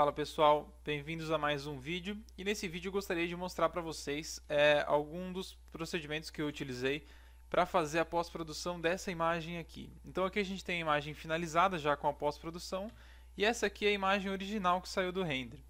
Fala pessoal, bem-vindos a mais um vídeo e nesse vídeo eu gostaria de mostrar para vocês é, dos procedimentos que eu utilizei para fazer a pós-produção dessa imagem aqui. Então aqui a gente tem a imagem finalizada já com a pós-produção e essa aqui é a imagem original que saiu do render.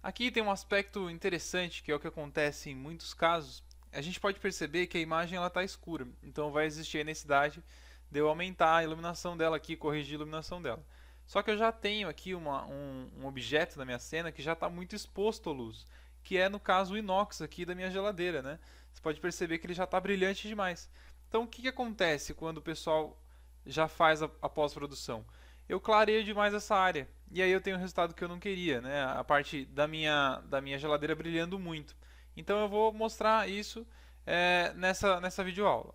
Aqui tem um aspecto interessante que é o que acontece em muitos casos. A gente pode perceber que a imagem está escura, então vai existir a necessidade de eu aumentar a iluminação dela aqui, corrigir a iluminação dela. Só que eu já tenho aqui uma, um, um objeto da minha cena que já está muito exposto à luz, que é no caso o inox aqui da minha geladeira, né? Você pode perceber que ele já está brilhante demais. Então o que, que acontece quando o pessoal já faz a, a pós-produção? Eu clareio demais essa área e aí eu tenho o resultado que eu não queria, né? A parte da minha, da minha geladeira brilhando muito. Então eu vou mostrar isso é, nessa, nessa videoaula.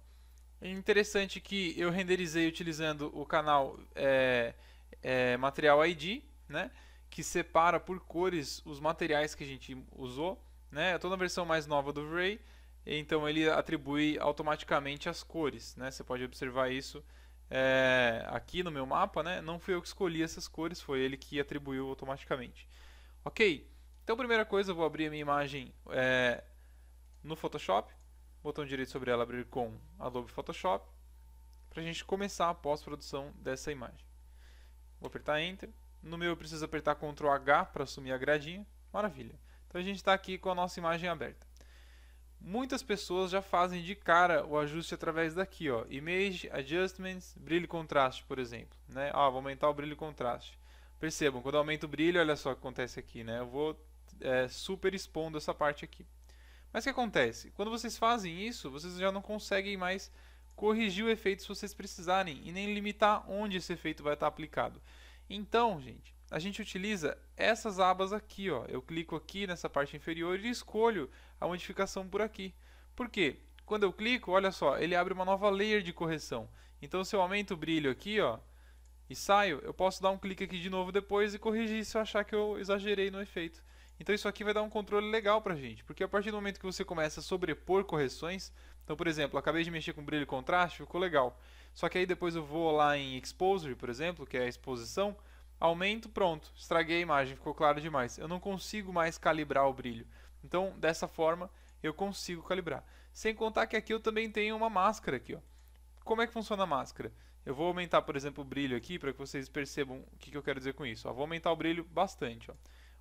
É interessante que eu renderizei utilizando o canal é, é, material ID, né? Que separa por cores os materiais que a gente usou, né? Estou na versão mais nova do Ray, então ele atribui automaticamente as cores, né? Você pode observar isso é, aqui no meu mapa, né? Não fui eu que escolhi essas cores, foi ele que atribuiu automaticamente. Ok, então primeira coisa, eu vou abrir a minha imagem é, no Photoshop. Botão direito sobre ela, abrir com Adobe Photoshop. Para a gente começar a pós-produção dessa imagem. Vou apertar Enter. No meu eu preciso apertar Ctrl H para assumir a gradinha. Maravilha. Então a gente está aqui com a nossa imagem aberta. Muitas pessoas já fazem de cara o ajuste através daqui, ó, Image, Adjustments, Brilho e Contraste, por exemplo. Né? Ó, vou aumentar o brilho e contraste. Percebam, quando eu aumento o brilho, olha só o que acontece aqui. Né? Eu vou é, super expondo essa parte aqui. Mas o que acontece? Quando vocês fazem isso, vocês já não conseguem mais corrigir o efeito se vocês precisarem e nem limitar onde esse efeito vai estar aplicado. Então, gente, a gente utiliza essas abas aqui. Ó. Eu clico aqui nessa parte inferior e escolho a modificação por aqui. Por quê? Quando eu clico, olha só, ele abre uma nova layer de correção. Então, se eu aumento o brilho aqui ó, e saio, eu posso dar um clique aqui de novo depois e corrigir se eu achar que eu exagerei no efeito. Então isso aqui vai dar um controle legal para a gente, porque a partir do momento que você começa a sobrepor correções, então, por exemplo, acabei de mexer com brilho e contraste, ficou legal. Só que aí depois eu vou lá em Exposure, por exemplo, que é a exposição, aumento, pronto, estraguei a imagem, ficou claro demais. Eu não consigo mais calibrar o brilho. Então, dessa forma, eu consigo calibrar. Sem contar que aqui eu também tenho uma máscara aqui, ó. Como é que funciona a máscara? Eu vou aumentar, por exemplo, o brilho aqui para que vocês percebam o que, que eu quero dizer com isso. Ó, vou aumentar o brilho bastante. Ó.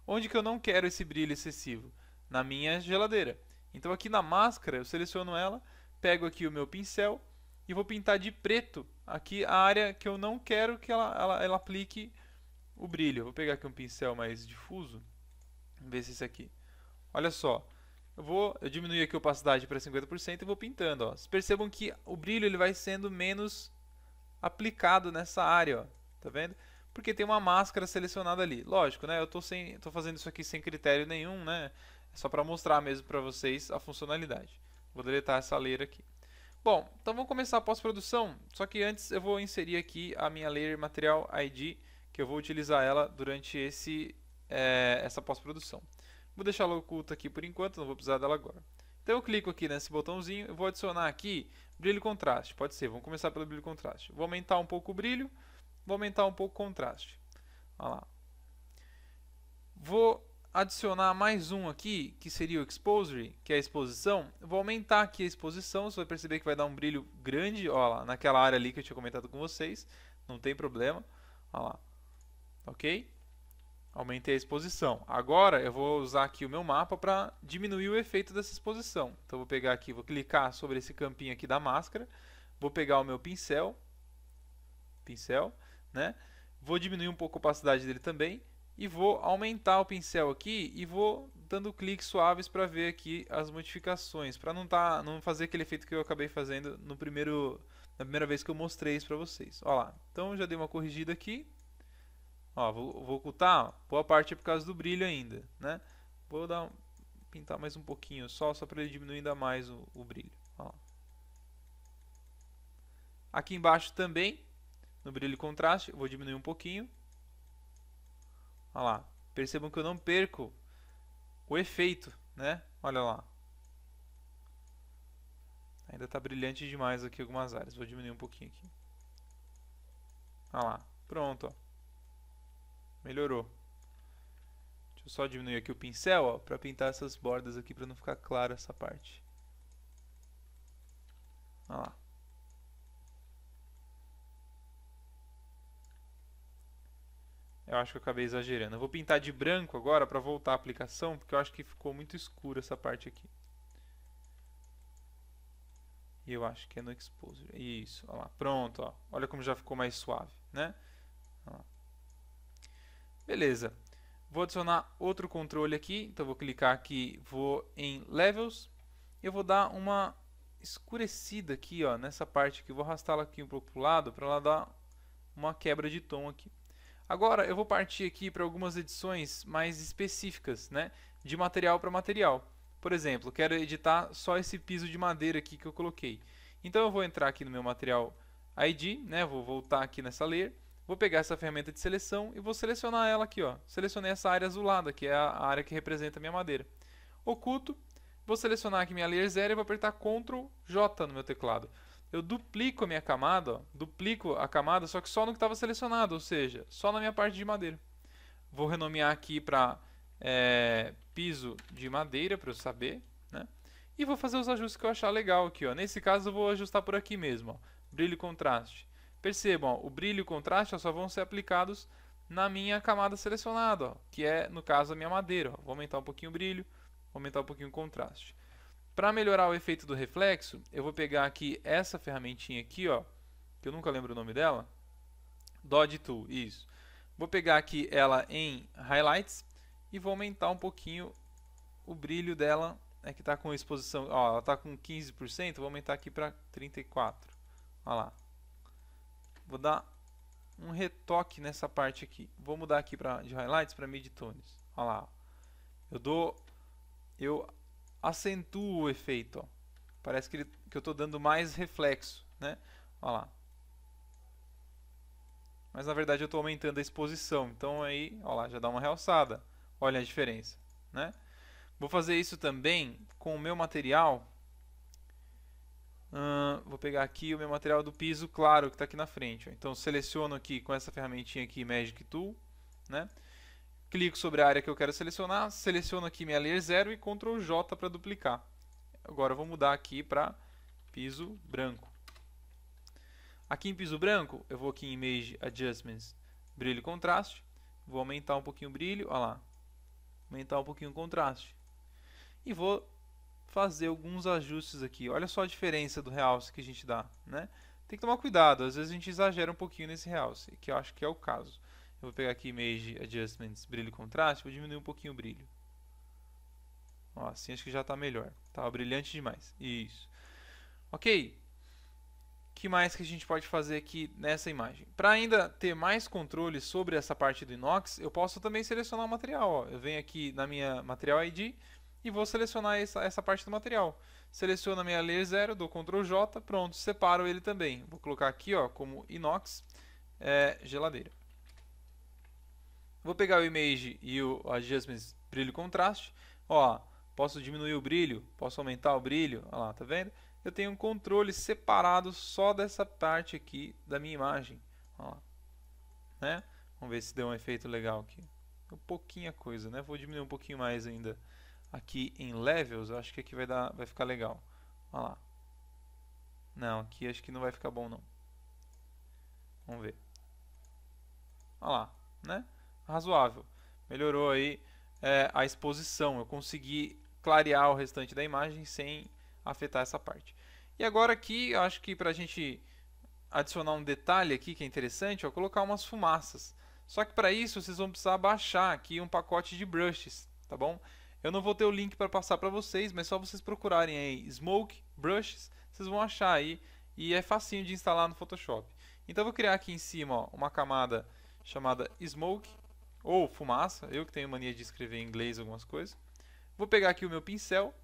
Onde que eu não quero esse brilho excessivo? Na minha geladeira. Então aqui na máscara eu seleciono ela pego aqui o meu pincel e vou pintar de preto aqui a área que eu não quero que ela, ela, ela aplique o brilho. Vou pegar aqui um pincel mais difuso, vamos ver se esse aqui. Olha só, eu vou eu diminuir aqui a opacidade para 50% e vou pintando. Ó. Vocês percebam que o brilho ele vai sendo menos aplicado nessa área, ó. tá vendo? Porque tem uma máscara selecionada ali. Lógico, né? Eu estou sem, fazendo isso aqui sem critério nenhum, né? É só para mostrar mesmo para vocês a funcionalidade. Vou deletar essa layer aqui. Bom, então vamos começar a pós-produção, só que antes eu vou inserir aqui a minha layer material ID, que eu vou utilizar ela durante esse, é, essa pós-produção. Vou deixar ela oculta aqui por enquanto, não vou precisar dela agora. Então eu clico aqui nesse botãozinho e vou adicionar aqui brilho e contraste, pode ser, vamos começar pelo brilho e contraste. Vou aumentar um pouco o brilho, vou aumentar um pouco o contraste. Vou adicionar mais um aqui, que seria o Exposure, que é a exposição. Eu vou aumentar aqui a exposição, você vai perceber que vai dar um brilho grande, ó lá, naquela área ali que eu tinha comentado com vocês. Não tem problema, ó lá. Ok? Aumentei a exposição. Agora eu vou usar aqui o meu mapa para diminuir o efeito dessa exposição. Então vou pegar aqui, vou clicar sobre esse campinho aqui da máscara, vou pegar o meu pincel, pincel, né? Vou diminuir um pouco a opacidade dele também, e vou aumentar o pincel aqui e vou dando cliques suaves para ver aqui as modificações, para não, tá, não fazer aquele efeito que eu acabei fazendo no primeiro, na primeira vez que eu mostrei isso para vocês. Ó lá, então já dei uma corrigida aqui. Ó, vou, vou ocultar, boa parte é por causa do brilho ainda, né? Vou dar pintar mais um pouquinho só, só para ele diminuir ainda mais o, o brilho. Ó. Aqui embaixo também, no brilho e contraste, vou diminuir um pouquinho. Olha lá. Percebam que eu não perco o efeito, né? Olha lá. Ainda está brilhante demais aqui algumas áreas. Vou diminuir um pouquinho aqui. Olha lá. Pronto. Ó. Melhorou. Deixa eu só diminuir aqui o pincel para pintar essas bordas aqui para não ficar claro essa parte. Olha lá. Eu acho que eu acabei exagerando. Eu vou pintar de branco agora para voltar a aplicação, porque eu acho que ficou muito escuro essa parte aqui. E eu acho que é no Exposure. Isso, olha lá. Pronto, ó. olha como já ficou mais suave, né? Beleza. Vou adicionar outro controle aqui, então vou clicar aqui, vou em Levels. Eu vou dar uma escurecida aqui, ó, nessa parte aqui. Vou arrastá-la aqui um pouco para o lado para ela dar uma quebra de tom aqui. Agora eu vou partir aqui para algumas edições mais específicas, né? De material para material. Por exemplo, quero editar só esse piso de madeira aqui que eu coloquei. Então eu vou entrar aqui no meu material ID, né? Vou voltar aqui nessa layer, vou pegar essa ferramenta de seleção e vou selecionar ela aqui, ó. Selecionei essa área azulada, que é a área que representa a minha madeira. Oculto, vou selecionar aqui minha layer 0 e vou apertar Ctrl J no meu teclado eu duplico a minha camada, ó, duplico a camada, só que só no que estava selecionado, ou seja, só na minha parte de madeira. Vou renomear aqui para é, piso de madeira, para eu saber, né? E vou fazer os ajustes que eu achar legal aqui, ó. Nesse caso eu vou ajustar por aqui mesmo, ó, brilho e contraste. Percebam, ó, o brilho e o contraste ó, só vão ser aplicados na minha camada selecionada, ó, que é, no caso, a minha madeira. Ó. Vou aumentar um pouquinho o brilho, aumentar um pouquinho o contraste. Para melhorar o efeito do reflexo, eu vou pegar aqui essa ferramentinha aqui, ó, que eu nunca lembro o nome dela. Dodge Tool, isso. Vou pegar aqui ela em Highlights e vou aumentar um pouquinho o brilho dela. É que está com exposição, ó, ela está com 15%, vou aumentar aqui para 34%. Olha lá. Vou dar um retoque nessa parte aqui. Vou mudar aqui pra, de Highlights para Midtones. Olha lá. Eu dou... Eu acentuo o efeito. Ó. Parece que, ele, que eu estou dando mais reflexo. Né? Olha lá. Mas na verdade eu estou aumentando a exposição. Então aí olha lá, já dá uma realçada. Olha a diferença. Né? Vou fazer isso também com o meu material. vou pegar aqui o meu material do piso claro que está aqui na frente. Ó. Então seleciono aqui com essa ferramentinha aqui Magic Tool. Né? clico sobre a área que eu quero selecionar, seleciono aqui minha layer 0 e Ctrl J para duplicar. Agora eu vou mudar aqui para piso branco. Aqui em piso branco, eu vou aqui em Image Adjustments, brilho e contraste, vou aumentar um pouquinho o brilho, olha lá, aumentar um pouquinho o contraste. E vou fazer alguns ajustes aqui. Olha só a diferença do realce que a gente dá, né? Tem que tomar cuidado, às vezes a gente exagera um pouquinho nesse realce, que eu acho que é o caso. Eu vou pegar aqui Image Adjustments, brilho e contraste, vou diminuir um pouquinho o brilho. Ó, assim acho que já está melhor. Tava tá brilhante demais. Isso. Ok. O que mais que a gente pode fazer aqui nessa imagem? Para ainda ter mais controle sobre essa parte do inox, eu posso também selecionar o material. Ó. Eu venho aqui na minha Material ID e vou selecionar essa, essa parte do material. Seleciono a minha Layer 0, dou Ctrl J, pronto, separo ele também. Vou colocar aqui ó, como inox é, geladeira. Vou pegar o Image e o Adjustments Brilho Contraste. Ó, posso diminuir o brilho, posso aumentar o brilho. Olha lá, tá vendo? Eu tenho um controle separado só dessa parte aqui da minha imagem. Ó, lá. Né? Vamos ver se deu um efeito legal aqui. É um pouquinho a coisa, né? Vou diminuir um pouquinho mais ainda aqui em Levels. Eu acho que aqui vai, dar, vai ficar legal. Olha lá. Não, aqui acho que não vai ficar bom não. Vamos ver. Olha lá, né? razoável. Melhorou aí é, a exposição, eu consegui clarear o restante da imagem sem afetar essa parte. E agora aqui, eu acho que para a gente adicionar um detalhe aqui que é interessante, é colocar umas fumaças. Só que para isso vocês vão precisar baixar aqui um pacote de brushes, tá bom? Eu não vou ter o link para passar para vocês, mas só vocês procurarem aí Smoke Brushes, vocês vão achar aí e é facinho de instalar no Photoshop. Então eu vou criar aqui em cima ó, uma camada chamada Smoke ou fumaça, eu que tenho mania de escrever em inglês algumas coisas. Vou pegar aqui o meu pincel,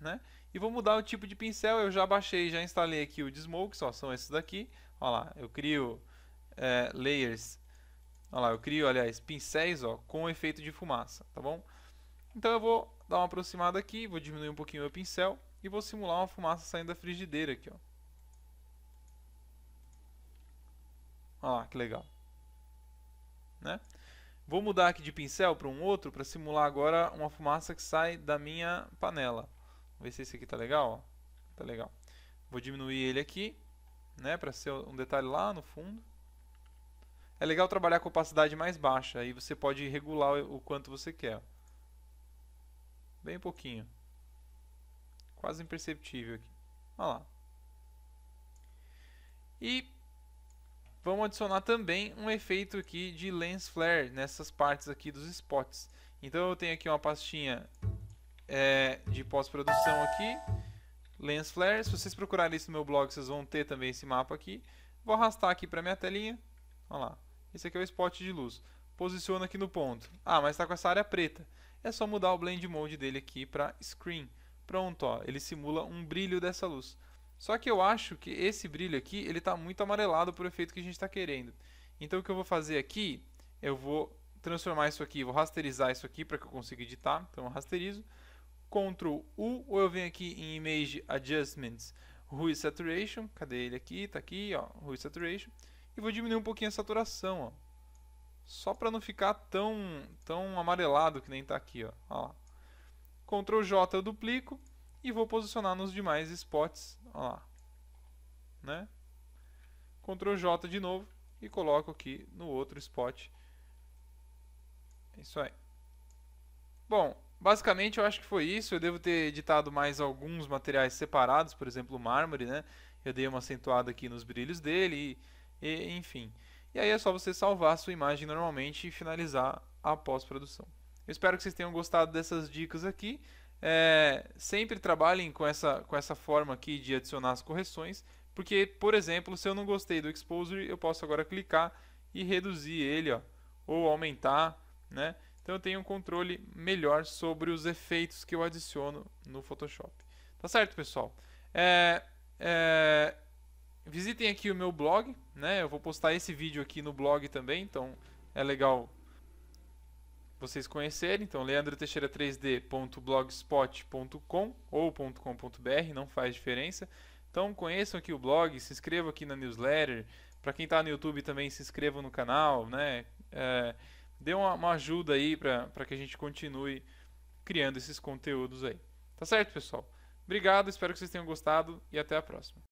né? E vou mudar o tipo de pincel, eu já baixei, já instalei aqui o desmoke smoke, só são esses daqui. Olha lá, eu crio é, layers, olha lá, eu crio, aliás, pincéis ó, com efeito de fumaça, tá bom? Então eu vou dar uma aproximada aqui, vou diminuir um pouquinho o meu pincel e vou simular uma fumaça saindo da frigideira aqui, ó. Olha lá, que legal. Né? Vou mudar aqui de pincel para um outro para simular agora uma fumaça que sai da minha panela. Vamos ver se esse aqui tá legal. Ó. Tá legal. Vou diminuir ele aqui, né, para ser um detalhe lá no fundo. É legal trabalhar com opacidade mais baixa, aí você pode regular o quanto você quer. Bem pouquinho. Quase imperceptível aqui. Olha lá. E vamos adicionar também um efeito aqui de lens flare nessas partes aqui dos spots. Então eu tenho aqui uma pastinha é, de pós-produção aqui, lens flare. Se vocês procurarem isso no meu blog, vocês vão ter também esse mapa aqui. Vou arrastar aqui para minha telinha. Olha lá. Esse aqui é o spot de luz. Posiciono aqui no ponto. Ah, mas está com essa área preta. É só mudar o blend mode dele aqui para screen. Pronto, ó, ele simula um brilho dessa luz. Só que eu acho que esse brilho aqui, ele está muito amarelado para o efeito que a gente está querendo. Então o que eu vou fazer aqui, eu vou transformar isso aqui, vou rasterizar isso aqui para que eu consiga editar. Então eu rasterizo, Ctrl U, ou eu venho aqui em Image Adjustments, Rui Saturation, cadê ele aqui? Está aqui, ó, Rui Saturation. E vou diminuir um pouquinho a saturação, ó. Só para não ficar tão, tão amarelado que nem está aqui, ó. ó. Ctrl J eu duplico, e vou posicionar nos demais spots. Olha lá, né? Ctrl J de novo e coloco aqui no outro spot. É isso aí. Bom, basicamente eu acho que foi isso. Eu devo ter editado mais alguns materiais separados, por exemplo, o mármore, né? Eu dei uma acentuada aqui nos brilhos dele, e, e enfim. E aí é só você salvar a sua imagem normalmente e finalizar a pós-produção. Eu espero que vocês tenham gostado dessas dicas aqui é, sempre trabalhem com essa, com essa forma aqui de adicionar as correções, porque, por exemplo, se eu não gostei do exposure, eu posso agora clicar e reduzir ele, ó, ou aumentar, né? Então eu tenho um controle melhor sobre os efeitos que eu adiciono no Photoshop. Tá certo, pessoal? É, é, visitem aqui o meu blog, né? Eu vou postar esse vídeo aqui no blog também, então é legal vocês conhecerem. Então, leandroteixeira3d.blogspot.com ou .com.br, não faz diferença. Então, conheçam aqui o blog, se inscrevam aqui na newsletter. Para quem está no YouTube também, se inscrevam no canal, né? É, dê uma, uma ajuda aí para que a gente continue criando esses conteúdos aí. Tá certo, pessoal? Obrigado, espero que vocês tenham gostado e até a próxima.